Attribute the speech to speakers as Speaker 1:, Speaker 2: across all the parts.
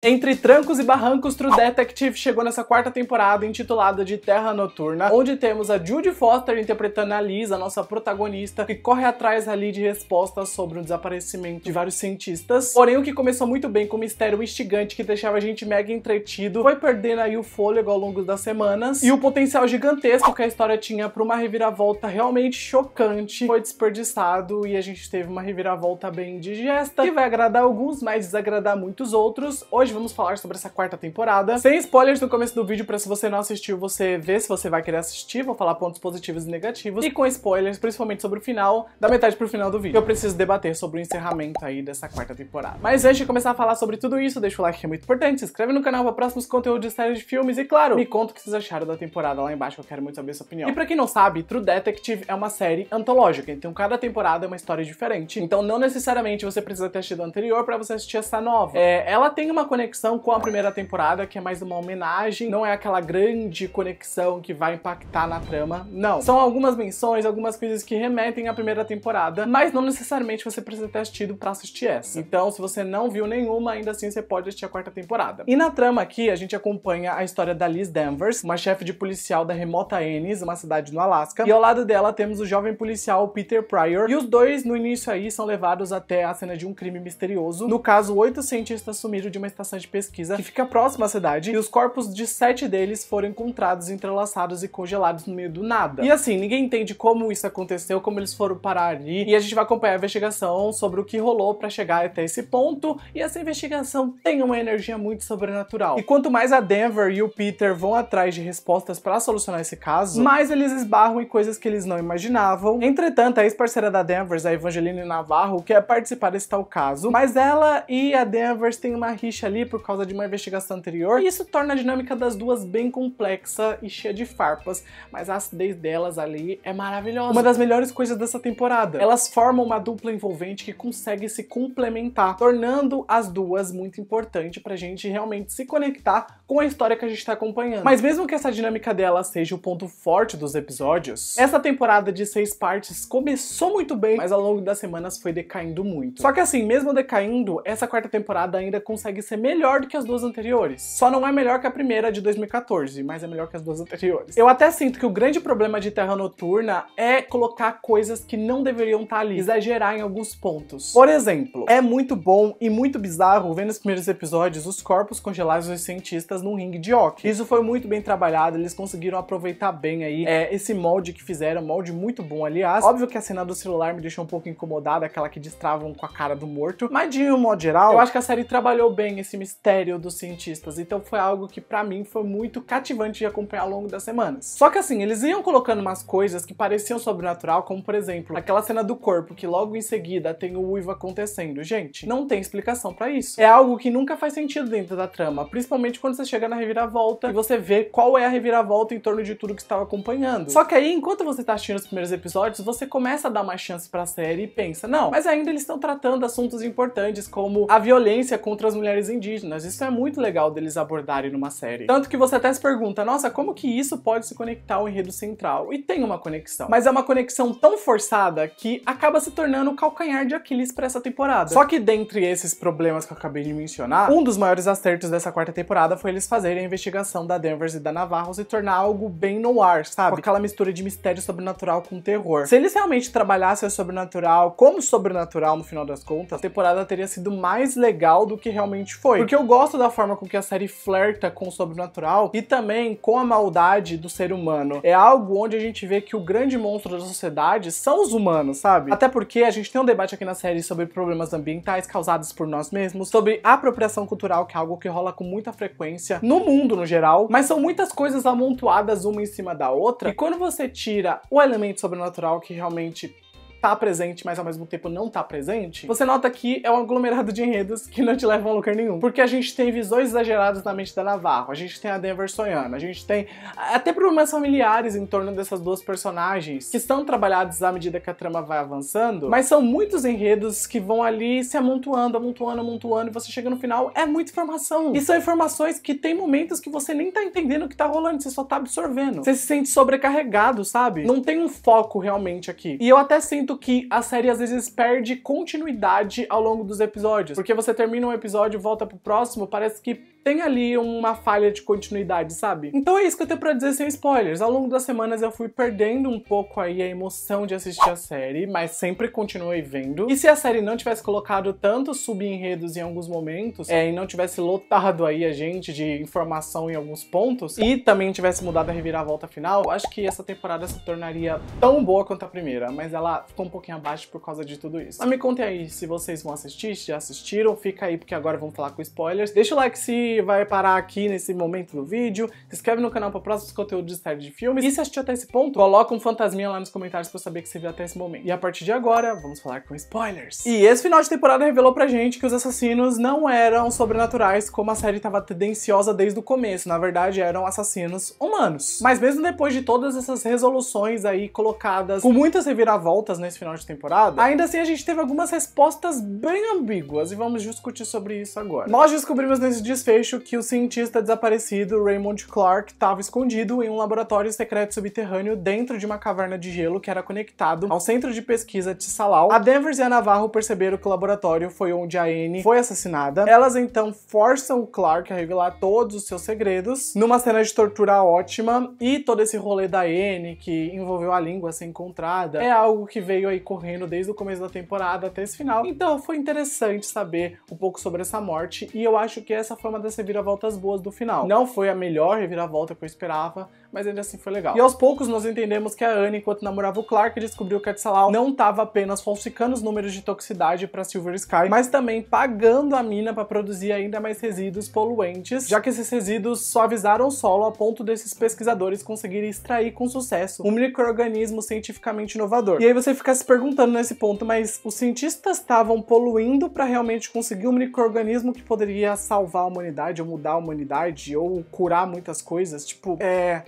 Speaker 1: Entre trancos e barrancos, True Detective chegou nessa quarta temporada intitulada de Terra Noturna, onde temos a Judy Foster interpretando a Liz, a nossa protagonista, que corre atrás ali de respostas sobre o desaparecimento de vários cientistas. Porém, o que começou muito bem com um mistério instigante que deixava a gente mega entretido, foi perdendo aí o fôlego ao longo das semanas, e o potencial gigantesco que a história tinha para uma reviravolta realmente chocante foi desperdiçado e a gente teve uma reviravolta bem indigesta, que vai agradar alguns, mas desagradar muitos outros. Hoje hoje vamos falar sobre essa quarta temporada. Sem spoilers no começo do vídeo, pra se você não assistiu, você ver se você vai querer assistir, vou falar pontos positivos e negativos, e com spoilers, principalmente sobre o final, da metade pro final do vídeo. Eu preciso debater sobre o encerramento aí dessa quarta temporada. Mas antes de começar a falar sobre tudo isso, deixa o like que é muito importante, se inscreve no canal pra próximos conteúdos de séries de filmes, e claro, me conta o que vocês acharam da temporada lá embaixo, eu quero muito saber a sua opinião. E pra quem não sabe, True Detective é uma série antológica, então cada temporada é uma história diferente, então não necessariamente você precisa ter assistido a anterior pra você assistir essa nova. É, ela tem uma conexão com a primeira temporada, que é mais uma homenagem, não é aquela grande conexão que vai impactar na trama, não. São algumas menções, algumas coisas que remetem à primeira temporada, mas não necessariamente você precisa ter assistido para assistir essa. Então, se você não viu nenhuma, ainda assim você pode assistir a quarta temporada. E na trama aqui, a gente acompanha a história da Liz Danvers, uma chefe de policial da remota Ennis, uma cidade no Alasca, e ao lado dela temos o jovem policial Peter Pryor, e os dois no início aí são levados até a cena de um crime misterioso. No caso, oito cientistas sumiram de uma estação estação de pesquisa que fica próxima à cidade e os corpos de sete deles foram encontrados entrelaçados e congelados no meio do nada. E assim, ninguém entende como isso aconteceu, como eles foram parar ali, e a gente vai acompanhar a investigação sobre o que rolou para chegar até esse ponto, e essa investigação tem uma energia muito sobrenatural. E quanto mais a Denver e o Peter vão atrás de respostas para solucionar esse caso, mais eles esbarram em coisas que eles não imaginavam. Entretanto, a ex-parceira da Denver a Evangeline Navarro, quer participar desse tal caso, mas ela e a Denver têm uma rixa ali ali por causa de uma investigação anterior, e isso torna a dinâmica das duas bem complexa e cheia de farpas, mas a acidez delas ali é maravilhosa. Uma das melhores coisas dessa temporada. Elas formam uma dupla envolvente que consegue se complementar, tornando as duas muito importante pra gente realmente se conectar com a história que a gente tá acompanhando. Mas mesmo que essa dinâmica delas seja o ponto forte dos episódios, essa temporada de seis partes começou muito bem, mas ao longo das semanas foi decaindo muito. Só que assim, mesmo decaindo, essa quarta temporada ainda consegue ser melhor do que as duas anteriores. Só não é melhor que a primeira de 2014, mas é melhor que as duas anteriores. Eu até sinto que o grande problema de Terra Noturna é colocar coisas que não deveriam estar tá ali, exagerar em alguns pontos. Por exemplo, é muito bom e muito bizarro ver nos primeiros episódios os corpos congelados dos cientistas num ringue de hockey. Isso foi muito bem trabalhado, eles conseguiram aproveitar bem aí é, esse molde que fizeram, molde muito bom, aliás. Óbvio que a cena do celular me deixou um pouco incomodada, aquela que destravam com a cara do morto, mas de um modo geral, eu acho que a série trabalhou bem esse mistério dos cientistas. Então foi algo que para mim foi muito cativante de acompanhar ao longo das semanas. Só que assim, eles iam colocando umas coisas que pareciam sobrenatural, como por exemplo, aquela cena do corpo que logo em seguida tem o uivo acontecendo. Gente, não tem explicação para isso. É algo que nunca faz sentido dentro da trama, principalmente quando você chega na reviravolta e você vê qual é a reviravolta em torno de tudo que estava acompanhando. Só que aí, enquanto você tá assistindo os primeiros episódios, você começa a dar uma chance pra série e pensa, não, mas ainda eles estão tratando assuntos importantes como a violência contra as mulheres indígenas indígenas. Isso é muito legal deles abordarem numa série. Tanto que você até se pergunta, nossa, como que isso pode se conectar ao enredo central? E tem uma conexão. Mas é uma conexão tão forçada que acaba se tornando o calcanhar de Aquiles para essa temporada. Só que dentre esses problemas que eu acabei de mencionar, um dos maiores acertos dessa quarta temporada foi eles fazerem a investigação da Denver e da Navarro se tornar algo bem no ar, sabe? Com aquela mistura de mistério sobrenatural com terror. Se eles realmente trabalhassem o sobrenatural como sobrenatural no final das contas, a temporada teria sido mais legal do que realmente foi foi. Porque eu gosto da forma com que a série flerta com o sobrenatural e também com a maldade do ser humano. É algo onde a gente vê que o grande monstro da sociedade são os humanos, sabe? Até porque a gente tem um debate aqui na série sobre problemas ambientais causados por nós mesmos, sobre apropriação cultural, que é algo que rola com muita frequência no mundo no geral, mas são muitas coisas amontoadas uma em cima da outra. E quando você tira o elemento sobrenatural que realmente tá presente, mas ao mesmo tempo não tá presente, você nota que é um aglomerado de enredos que não te levam a lugar nenhum. Porque a gente tem visões exageradas na mente da Navarro, a gente tem a Denver sonhando, a gente tem até problemas familiares em torno dessas duas personagens, que estão trabalhados à medida que a trama vai avançando, mas são muitos enredos que vão ali se amontoando, amontoando, amontoando, e você chega no final, é muita informação. E são informações que tem momentos que você nem tá entendendo o que tá rolando, você só tá absorvendo. Você se sente sobrecarregado, sabe? Não tem um foco realmente aqui. E eu até sinto sinto que a série às vezes perde continuidade ao longo dos episódios, porque você termina um episódio, volta pro próximo, parece que tem ali uma falha de continuidade, sabe? Então é isso que eu tenho pra dizer sem spoilers. Ao longo das semanas eu fui perdendo um pouco aí a emoção de assistir a série, mas sempre continuei vendo. E se a série não tivesse colocado tantos sub-enredos em alguns momentos, é, e não tivesse lotado aí a gente de informação em alguns pontos, e também tivesse mudado a reviravolta final, eu acho que essa temporada se tornaria tão boa quanto a primeira, mas ela ficou um pouquinho abaixo por causa de tudo isso. Mas me contem aí se vocês vão assistir, se já assistiram, fica aí porque agora vamos falar com spoilers. Deixa o like se vai parar aqui nesse momento do vídeo. Se inscreve no canal para próximos conteúdos de série de filmes. E se assistiu até esse ponto, coloca um fantasminha lá nos comentários para saber que você viu até esse momento. E a partir de agora, vamos falar com spoilers. E esse final de temporada revelou pra gente que os assassinos não eram sobrenaturais como a série estava tendenciosa desde o começo. Na verdade, eram assassinos humanos. Mas mesmo depois de todas essas resoluções aí colocadas com muitas reviravoltas nesse final de temporada, ainda assim a gente teve algumas respostas bem ambíguas e vamos discutir sobre isso agora. Nós descobrimos nesse desfecho trecho que o cientista desaparecido Raymond Clark estava escondido em um laboratório secreto subterrâneo dentro de uma caverna de gelo que era conectado ao centro de pesquisa Tissalau. A Danvers e a Navarro perceberam que o laboratório foi onde a Anne foi assassinada. Elas então forçam o Clark a revelar todos os seus segredos numa cena de tortura ótima e todo esse rolê da Anne que envolveu a língua ser encontrada é algo que veio aí correndo desde o começo da temporada até esse final. Então foi interessante saber um pouco sobre essa morte e eu acho que essa foi uma das das reviravoltas boas do final. Não foi a melhor reviravolta que eu esperava, mas ainda assim foi legal. E aos poucos nós entendemos que a Anne, enquanto namorava o Clark, descobriu que a Tsalau não estava apenas falsificando os números de toxicidade para Silver Sky, mas também pagando a mina para produzir ainda mais resíduos poluentes, já que esses resíduos suavizaram o solo a ponto desses pesquisadores conseguirem extrair com sucesso um microorganismo cientificamente inovador. E aí você fica se perguntando nesse ponto, mas os cientistas estavam poluindo para realmente conseguir um microorganismo que poderia salvar a humanidade, ou mudar a humanidade, ou curar muitas coisas? Tipo, é.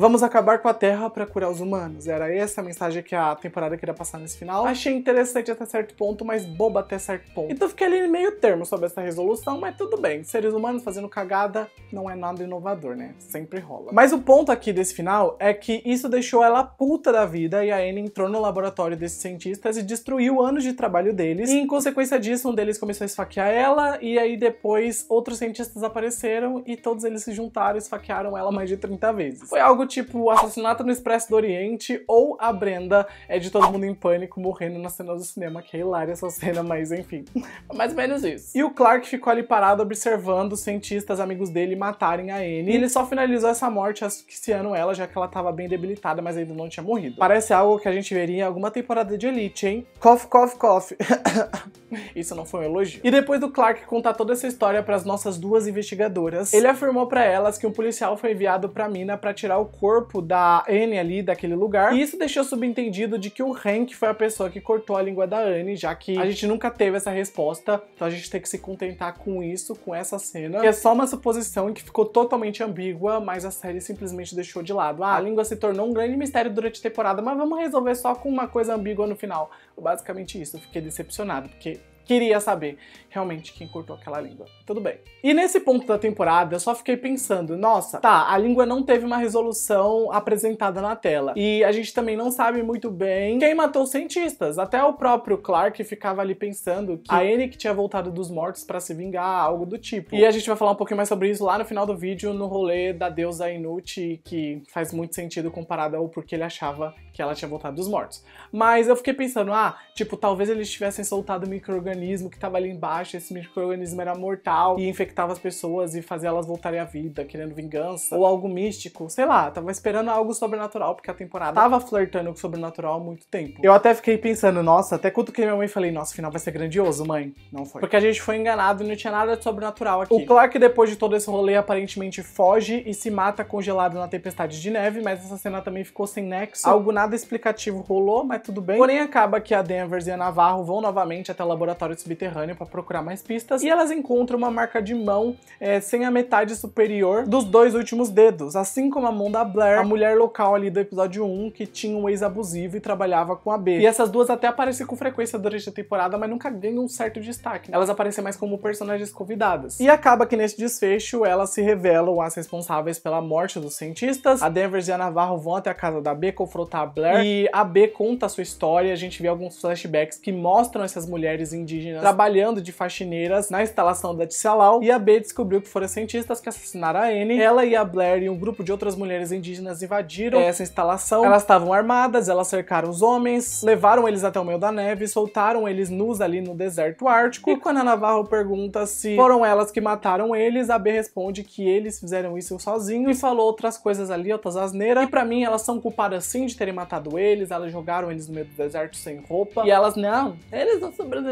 Speaker 1: Vamos acabar com a Terra para curar os humanos. Era essa a mensagem que a temporada queria passar nesse final. Achei interessante até certo ponto, mas boba até certo ponto. Então fiquei ali meio termo sobre essa resolução, mas tudo bem. Seres humanos fazendo cagada não é nada inovador, né? Sempre rola. Mas o ponto aqui desse final é que isso deixou ela puta da vida e a Anne entrou no laboratório desses cientistas e destruiu anos de trabalho deles. E em consequência disso, um deles começou a esfaquear ela e aí depois outros cientistas apareceram e todos eles se juntaram e esfaquearam ela mais de 30 vezes. Foi algo tipo Assassinato no Expresso do Oriente ou a Brenda é de todo mundo em pânico morrendo na cena do cinema, que é hilária essa cena, mas enfim. Mais ou menos isso. E o Clark ficou ali parado observando os cientistas amigos dele matarem a Anne. E ele só finalizou essa morte asfixiando ela, já que ela tava bem debilitada, mas ainda não tinha morrido. Parece algo que a gente veria em alguma temporada de Elite, hein? Cough, cough, cough. Isso não foi um elogio. E depois do Clark contar toda essa história para as nossas duas investigadoras, ele afirmou para elas que um policial foi enviado para mina para tirar o corpo da Anne ali daquele lugar. E isso deixou subentendido de que o Hank foi a pessoa que cortou a língua da Anne, já que a gente nunca teve essa resposta, então a gente tem que se contentar com isso, com essa cena. é só uma suposição que ficou totalmente ambígua, mas a série simplesmente deixou de lado. Ah, a língua se tornou um grande mistério durante a temporada, mas vamos resolver só com uma coisa ambígua no final. Basicamente isso, fiquei decepcionado, porque queria saber realmente quem cortou aquela língua. Tudo bem. E nesse ponto da temporada, eu só fiquei pensando, nossa, tá, a língua não teve uma resolução apresentada na tela. E a gente também não sabe muito bem quem matou os cientistas. Até o próprio Clark ficava ali pensando que a Annie que tinha voltado dos mortos para se vingar, algo do tipo. E a gente vai falar um pouquinho mais sobre isso lá no final do vídeo, no rolê da deusa Inuti, que faz muito sentido comparado ao porque ele achava que ela tinha voltado dos mortos. Mas eu fiquei pensando, ah, tipo, talvez eles tivessem soltado micro que estava ali embaixo, esse microorganismo era mortal e infectava as pessoas e fazia elas voltarem à vida, querendo vingança, ou algo místico, sei lá, tava esperando algo sobrenatural, porque a temporada tava flertando com o sobrenatural há muito tempo. Eu até fiquei pensando, nossa, até que minha mãe falei, nossa, o final vai ser grandioso, mãe. Não foi. Porque a gente foi enganado e não tinha nada de sobrenatural aqui. O Clark, depois de todo esse rolê, aparentemente foge e se mata congelado na tempestade de neve, mas essa cena também ficou sem nexo. Algo nada explicativo rolou, mas tudo bem. Porém, acaba que a Danvers e a Navarro vão novamente até o laboratório laboratório subterrâneo para procurar mais pistas e elas encontram uma marca de mão é, sem a metade superior dos dois últimos dedos, assim como a mão da Blair, a mulher local ali do episódio 1 que tinha um ex abusivo e trabalhava com a B. E essas duas até aparecem com frequência durante a temporada, mas nunca ganham um certo destaque. Elas aparecem mais como personagens convidadas. E acaba que nesse desfecho elas se revelam as responsáveis pela morte dos cientistas. A Denver e a Navarro vão até a casa da B confrontar a Blair e a B conta a sua história. A gente vê alguns flashbacks que mostram essas mulheres em indígenas trabalhando de faxineiras na instalação da Tsalal e a B descobriu que foram cientistas que assassinaram a N. Ela e a Blair e um grupo de outras mulheres indígenas invadiram essa instalação. Elas estavam armadas, elas cercaram os homens, levaram eles até o meio da neve, soltaram eles nus ali no deserto ártico. E quando a Navarro pergunta se foram elas que mataram eles, a B responde que eles fizeram isso sozinhos e falou outras coisas ali, outras asneiras. E para mim elas são culpadas sim de terem matado eles, elas jogaram eles no meio do deserto sem roupa. E elas, não, eles não sobreviveram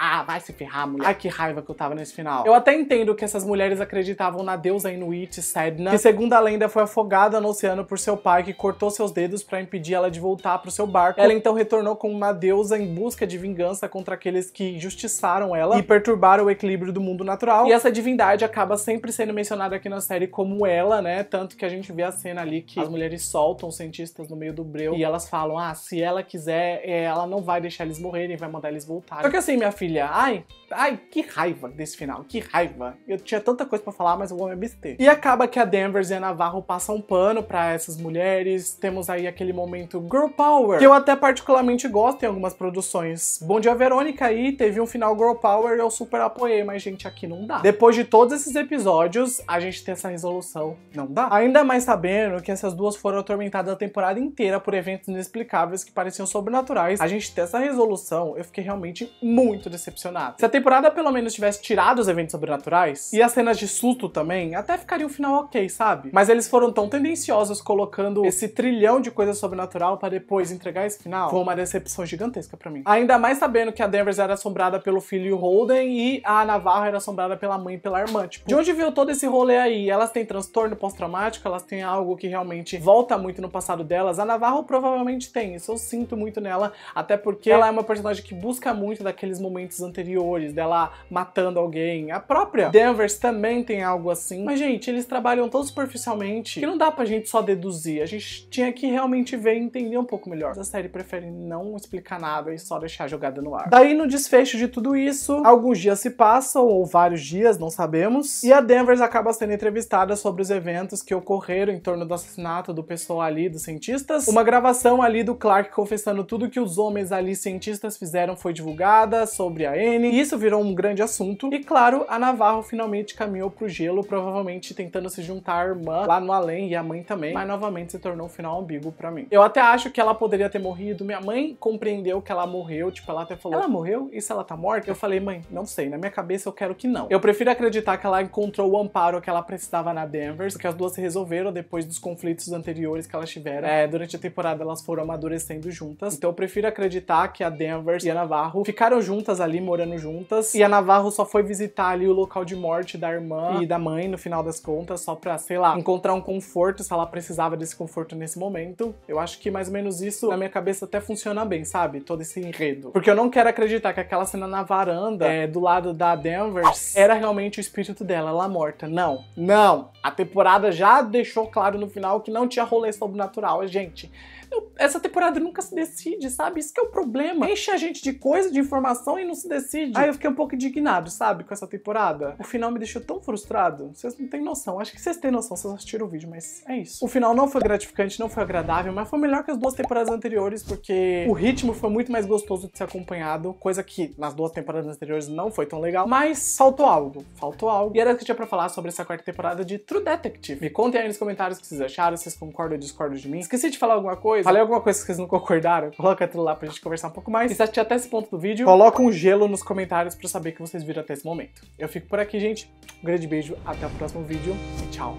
Speaker 1: ah, vai se ferrar, mulher. Ai, que raiva que eu tava nesse final. Eu até entendo que essas mulheres acreditavam na deusa Inuit Sedna, que segundo a lenda foi afogada no oceano por seu pai, que cortou seus dedos para impedir ela de voltar pro seu barco. Ela então retornou como uma deusa em busca de vingança contra aqueles que injustiçaram ela e perturbaram o equilíbrio do mundo natural. E essa divindade acaba sempre sendo mencionada aqui na série como ela, né? Tanto que a gente vê a cena ali que as mulheres soltam os cientistas no meio do breu e elas falam: ah, se ela quiser, é, ela não vai deixar eles eles morrerem, vai mandar eles voltarem. Só que assim, minha filha, ai, ai, que raiva desse final, que raiva. Eu tinha tanta coisa para falar, mas eu vou me abster. E acaba que a Danvers e a Navarro passam um pano para essas mulheres. Temos aí aquele momento girl power, que eu até particularmente gosto em algumas produções. Bom Dia Verônica aí teve um final girl power, e eu super apoiei, mas gente, aqui não dá. Depois de todos esses episódios, a gente tem essa resolução, não dá. Ainda mais sabendo que essas duas foram atormentadas a temporada inteira por eventos inexplicáveis que pareciam sobrenaturais. A gente tem essa resolução resolução, eu fiquei realmente muito decepcionado. Se a temporada pelo menos tivesse tirado os eventos sobrenaturais, e as cenas de susto também, até ficaria um final ok, sabe? Mas eles foram tão tendenciosos colocando esse trilhão de coisa sobrenatural para depois entregar esse final, foi uma decepção gigantesca para mim. Ainda mais sabendo que a Danvers era assombrada pelo filho Holden e a Navarro era assombrada pela mãe e pela irmã. Tipo, de onde veio todo esse rolê aí? Elas têm transtorno pós-traumático, elas têm algo que realmente volta muito no passado delas. A Navarro provavelmente tem, isso eu sinto muito nela, até porque é. ela é uma personagem que busca muito daqueles momentos anteriores, dela matando alguém. A própria Danvers também tem algo assim. Mas, gente, eles trabalham tão superficialmente que não dá pra gente só deduzir. A gente tinha que realmente ver e entender um pouco melhor. a série prefere não explicar nada e só deixar a jogada no ar. Daí, no desfecho de tudo isso, alguns dias se passam, ou vários dias, não sabemos, e a Danvers acaba sendo entrevistada sobre os eventos que ocorreram em torno do assassinato do pessoal ali, dos cientistas. Uma gravação ali do Clark confessando tudo que os homens ali cientistas fizeram foi divulgada sobre a N, e isso virou um grande assunto. E claro, a Navarro finalmente caminhou pro gelo, provavelmente tentando se juntar à irmã lá no além e a mãe também, mas novamente se tornou um final ambíguo para mim. Eu até acho que ela poderia ter morrido. Minha mãe compreendeu que ela morreu, tipo, ela até falou: "Ela morreu? E se ela tá morta?" Eu falei: "Mãe, não sei, na minha cabeça eu quero que não". Eu prefiro acreditar que ela encontrou o amparo que ela precisava na Denver, porque as duas se resolveram depois dos conflitos anteriores que elas tiveram. É, durante a temporada elas foram amadurecendo juntas. Então eu prefiro acreditar que a Danvers e a Navarro ficaram juntas ali, morando juntas. E a Navarro só foi visitar ali o local de morte da irmã e da mãe, no final das contas, só pra, sei lá, encontrar um conforto se ela precisava desse conforto nesse momento. Eu acho que mais ou menos isso na minha cabeça até funciona bem, sabe? Todo esse enredo. Porque eu não quero acreditar que aquela cena na varanda, é, do lado da Danvers, era realmente o espírito dela, ela morta. Não, não. A temporada já deixou claro no final que não tinha rolê sobrenatural, gente. Eu, essa temporada nunca se decide, sabe? Isso que é o problema. Enche a gente de coisa, de informação e não se decide. Aí eu fiquei um pouco indignado, sabe, com essa temporada. O final me deixou tão frustrado. Vocês não têm noção. Acho que vocês têm noção, vocês assistiram o vídeo, mas é isso. O final não foi gratificante, não foi agradável, mas foi melhor que as duas temporadas anteriores, porque o ritmo foi muito mais gostoso de ser acompanhado, coisa que nas duas temporadas anteriores não foi tão legal, mas faltou algo. Faltou algo. E era isso que eu tinha pra falar sobre essa quarta temporada de True Detective. Me contem aí nos comentários o que vocês acharam, se vocês concordam ou discordam de mim. Esqueci de falar alguma coisa coisa, falei alguma coisa que vocês não concordaram, coloca aquilo lá pra gente conversar um pouco mais. E se assistir até esse ponto do vídeo, coloca um gelo nos comentários pra saber que vocês viram até esse momento. Eu fico por aqui, gente. Um grande beijo, até o próximo vídeo e tchau!